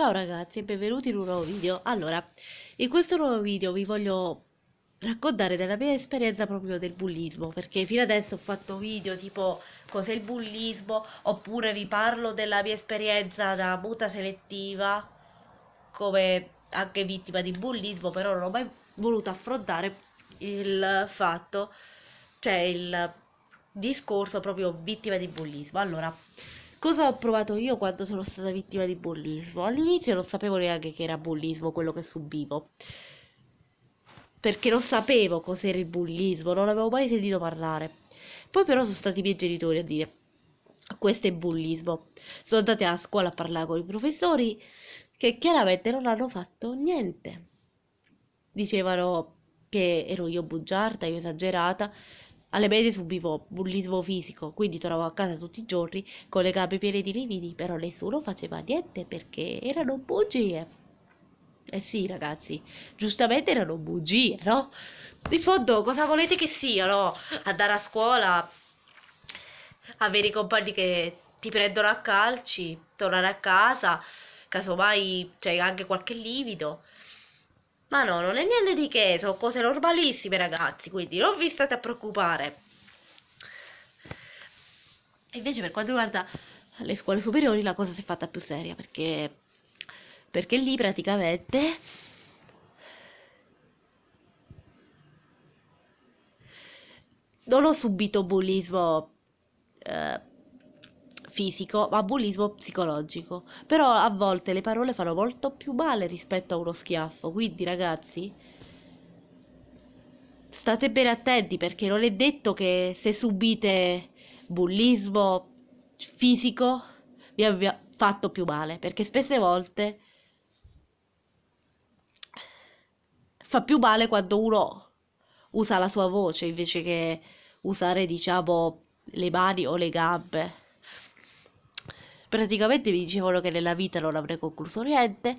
Ciao ragazzi e benvenuti in un nuovo video. Allora, in questo nuovo video vi voglio raccontare della mia esperienza proprio del bullismo, perché fino adesso ho fatto video tipo cos'è il bullismo, oppure vi parlo della mia esperienza da muta selettiva, come anche vittima di bullismo, però non ho mai voluto affrontare il fatto, cioè il discorso proprio vittima di bullismo. Allora, Cosa ho provato io quando sono stata vittima di bullismo? All'inizio non sapevo neanche che era bullismo quello che subivo. Perché non sapevo cos'era il bullismo, non avevo mai sentito parlare. Poi però sono stati i miei genitori a dire questo è bullismo. Sono andate a scuola a parlare con i professori che chiaramente non hanno fatto niente. Dicevano che ero io bugiarda, io esagerata, alle medie subivo bullismo fisico, quindi tornavo a casa tutti i giorni con le gambe piene di lividi, però nessuno faceva niente perché erano bugie. Eh sì, ragazzi, giustamente erano bugie, no? In fondo, cosa volete che siano? Andare a scuola, avere i compagni che ti prendono a calci, tornare a casa, casomai c'è anche qualche livido. Ma no, non è niente di che, sono cose normalissime ragazzi, quindi non vi state a preoccupare. Invece per quanto riguarda le scuole superiori la cosa si è fatta più seria perché, perché lì praticamente non ho subito bullismo fisico, ma bullismo psicologico. Però a volte le parole fanno molto più male rispetto a uno schiaffo, quindi ragazzi state bene attenti perché non è detto che se subite bullismo fisico vi abbia fatto più male, perché spesse volte fa più male quando uno usa la sua voce invece che usare diciamo le mani o le gambe praticamente mi dicevano che nella vita non avrei concluso niente,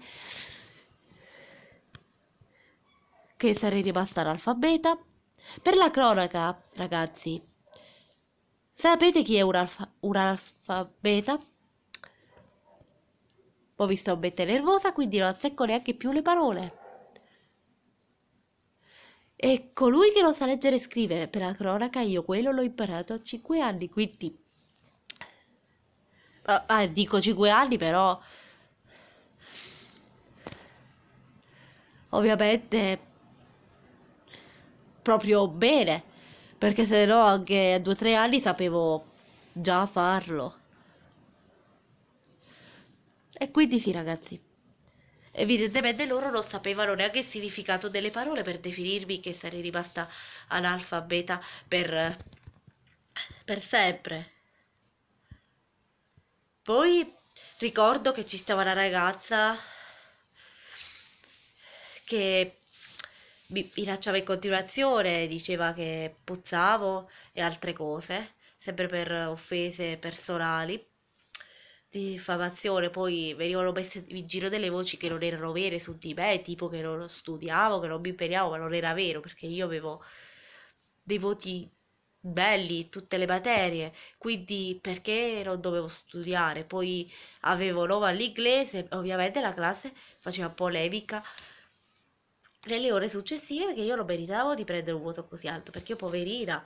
che sarei rimasta analfabeta. Per la cronaca, ragazzi, sapete chi è un, alfa, un analfabeta? Poi mi sto mettendo nervosa, quindi non secco neanche più le parole. E colui che non sa leggere e scrivere, per la cronaca, io quello l'ho imparato a 5 anni, quindi Ah, ah, dico 5 anni però... Ovviamente... Proprio bene. Perché se no anche a 2-3 anni sapevo già farlo. E quindi sì ragazzi. Evidentemente loro non sapevano neanche il significato delle parole per definirmi che sarei rimasta analfabeta per, per sempre. Poi ricordo che ci stava una ragazza che mi minacciava in continuazione, diceva che puzzavo e altre cose, sempre per offese personali, di diffamazione, poi venivano messe in giro delle voci che non erano vere su di me, tipo che non studiavo, che non mi impegnavo, ma non era vero perché io avevo dei voti belli tutte le materie, quindi perché non dovevo studiare? Poi avevo l'ova all'inglese, ovviamente la classe faceva polemica nelle ore successive perché io lo meritavo di prendere un voto così alto, perché io poverina,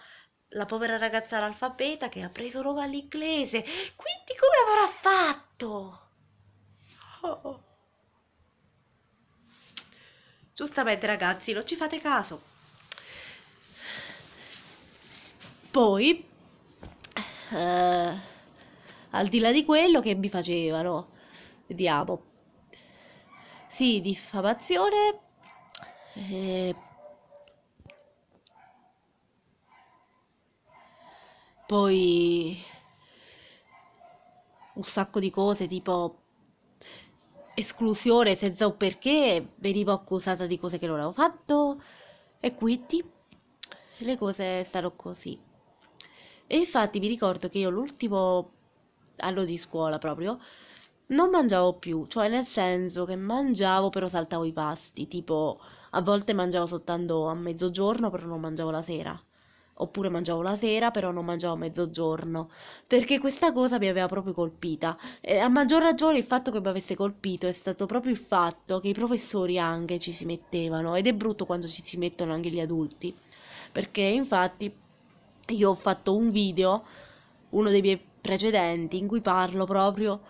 la povera ragazza analfabeta che ha preso l'ova all'inglese, quindi come avrà fatto? Oh. Giustamente ragazzi, non ci fate caso. Poi, eh, al di là di quello che mi facevano, vediamo, sì, diffamazione, eh, poi un sacco di cose tipo esclusione senza un perché, venivo accusata di cose che non avevo fatto e quindi le cose stanno così. E infatti vi ricordo che io l'ultimo anno di scuola proprio non mangiavo più, cioè nel senso che mangiavo però saltavo i pasti, tipo a volte mangiavo soltanto a mezzogiorno però non mangiavo la sera. Oppure mangiavo la sera, però non mangiavo a mezzogiorno. Perché questa cosa mi aveva proprio colpita. E a maggior ragione il fatto che mi avesse colpito è stato proprio il fatto che i professori anche ci si mettevano. Ed è brutto quando ci si mettono anche gli adulti. Perché infatti io ho fatto un video, uno dei miei precedenti, in cui parlo proprio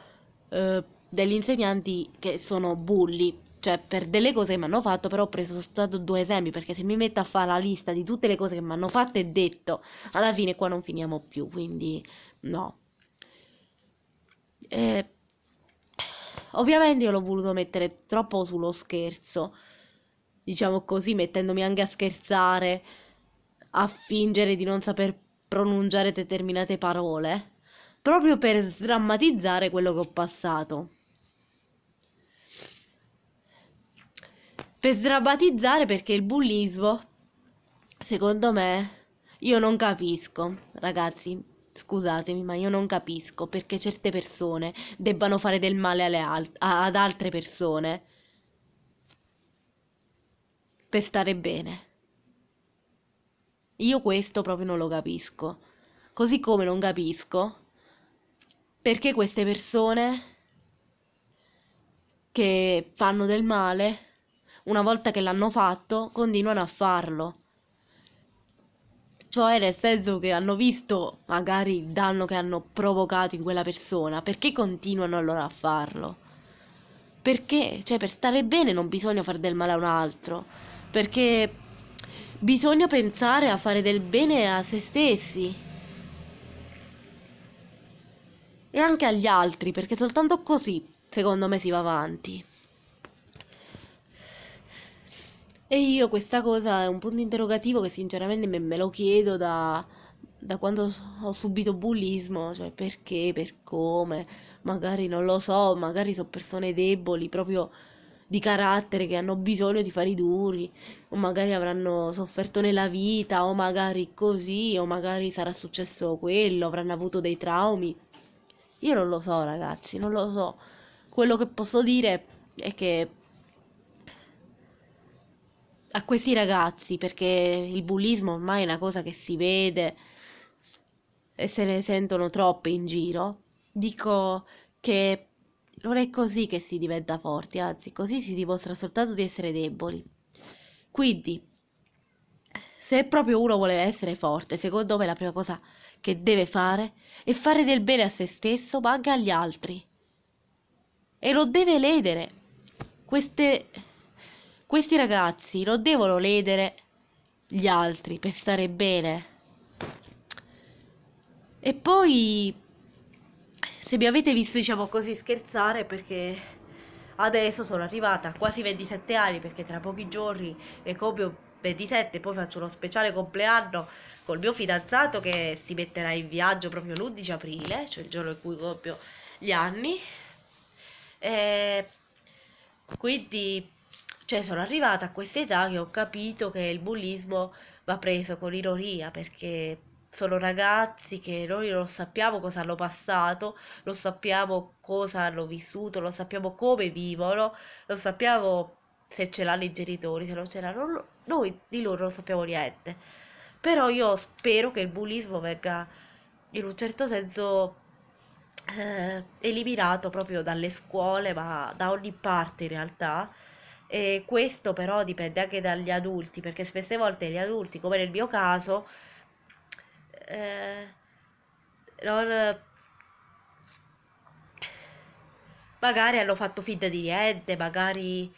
eh, degli insegnanti che sono bulli, cioè per delle cose che mi hanno fatto, però ho preso soltanto due esempi, perché se mi metto a fare la lista di tutte le cose che mi hanno fatto e detto, alla fine qua non finiamo più, quindi no. Eh, ovviamente io l'ho voluto mettere troppo sullo scherzo, diciamo così, mettendomi anche a scherzare, a fingere di non saper pronunciare determinate parole, proprio per sdrammatizzare quello che ho passato. Per sdrammatizzare perché il bullismo, secondo me, io non capisco, ragazzi, scusatemi, ma io non capisco perché certe persone debbano fare del male alt- ad altre persone per stare bene. Io questo proprio non lo capisco. Così come non capisco perché queste persone che fanno del male, una volta che l'hanno fatto, continuano a farlo. Cioè nel senso che hanno visto magari il danno che hanno provocato in quella persona, perché continuano allora a farlo? Perché? Cioè per stare bene non bisogna fare del male a un altro, perché Bisogna pensare a fare del bene a se stessi. E anche agli altri, perché soltanto così, secondo me, si va avanti. E io questa cosa è un punto interrogativo che sinceramente me lo chiedo da, da quando ho subito bullismo, cioè perché, per come, magari non lo so, magari sono persone deboli, proprio di carattere che hanno bisogno di fare i duri, o magari avranno sofferto nella vita, o magari così, o magari sarà successo quello, avranno avuto dei traumi. Io non lo so, ragazzi, non lo so. Quello che posso dire è che a questi ragazzi, perché il bullismo ormai è una cosa che si vede e se ne sentono troppe in giro, dico che non è così che si diventa forti, anzi, così si dimostra soltanto di essere deboli. Quindi, se proprio uno vuole essere forte, secondo me la prima cosa che deve fare è fare del bene a se stesso, ma anche agli altri. E lo deve ledere. Queste, questi ragazzi non devono ledere gli altri per stare bene. E poi se mi avete visto diciamo così scherzare perché adesso sono arrivata a quasi 27 anni perché tra pochi giorni ne compio 27 poi faccio uno speciale compleanno col mio fidanzato che si metterà in viaggio proprio l'11 aprile cioè il giorno in cui compio gli anni e quindi cioè sono arrivata a questa età che ho capito che il bullismo va preso con ironia perché sono ragazzi che noi non sappiamo cosa hanno passato, non sappiamo cosa hanno vissuto, non sappiamo come vivono, non sappiamo se ce l'hanno i genitori, se non ce l'hanno, noi di loro non sappiamo niente. Però io spero che il bullismo venga in un certo senso eh, eliminato proprio dalle scuole, ma da ogni parte in realtà. E questo però dipende anche dagli adulti, perché spesse volte gli adulti, come nel mio caso, eh, non, magari hanno fatto finta di niente, magari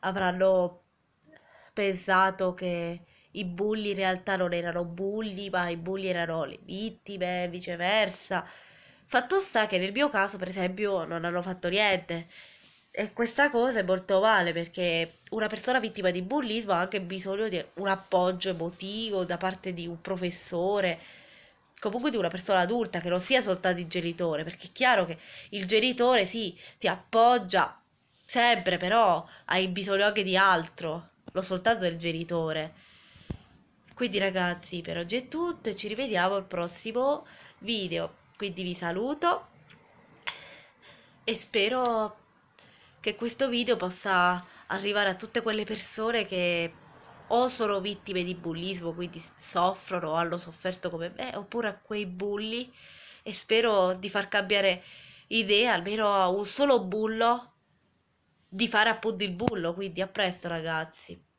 avranno pensato che i bulli in realtà non erano bulli, ma i bulli erano le vittime, viceversa. Fatto sta che nel mio caso, per esempio, non hanno fatto niente. E questa cosa è molto male perché una persona vittima di bullismo ha anche bisogno di un appoggio emotivo da parte di un professore, comunque di una persona adulta che non sia soltanto il genitore, perché è chiaro che il genitore sì, ti appoggia sempre, però hai bisogno anche di altro, non soltanto del genitore. Quindi ragazzi, per oggi è tutto e ci rivediamo al prossimo video. Quindi vi saluto e spero che questo video possa arrivare a tutte quelle persone che o sono vittime di bullismo, quindi soffrono o hanno sofferto come me, oppure a quei bulli e spero di far cambiare idea almeno a un solo bullo di fare appunto il bullo, quindi a presto ragazzi.